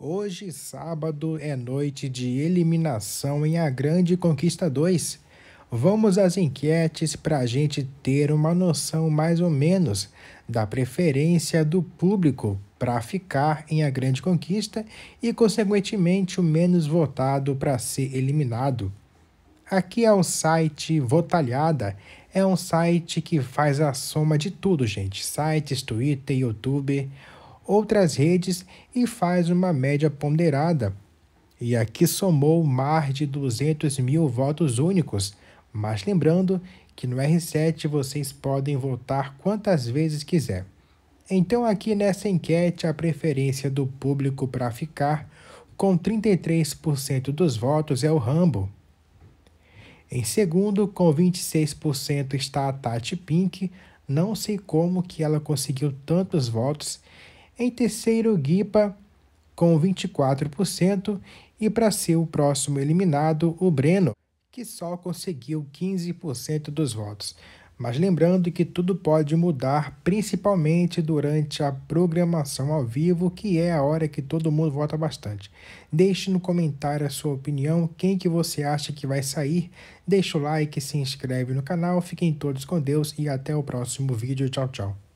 Hoje, sábado, é noite de eliminação em A Grande Conquista 2. Vamos às enquetes para a gente ter uma noção mais ou menos da preferência do público para ficar em A Grande Conquista e, consequentemente, o menos votado para ser eliminado. Aqui é o site Votalhada, é um site que faz a soma de tudo, gente: sites, Twitter, YouTube outras redes e faz uma média ponderada. E aqui somou mais de 200 mil votos únicos. Mas lembrando que no R7 vocês podem votar quantas vezes quiser. Então, aqui nessa enquete, a preferência do público para ficar com 33% dos votos é o Rambo. Em segundo, com 26% está a Tati Pink. Não sei como que ela conseguiu tantos votos. Em terceiro, Guipa com 24% e para ser o próximo eliminado, o Breno, que só conseguiu 15% dos votos. Mas lembrando que tudo pode mudar, principalmente durante a programação ao vivo, que é a hora que todo mundo vota bastante. Deixe no comentário a sua opinião, quem que você acha que vai sair. Deixe o like, se inscreve no canal, fiquem todos com Deus e até o próximo vídeo. Tchau, tchau.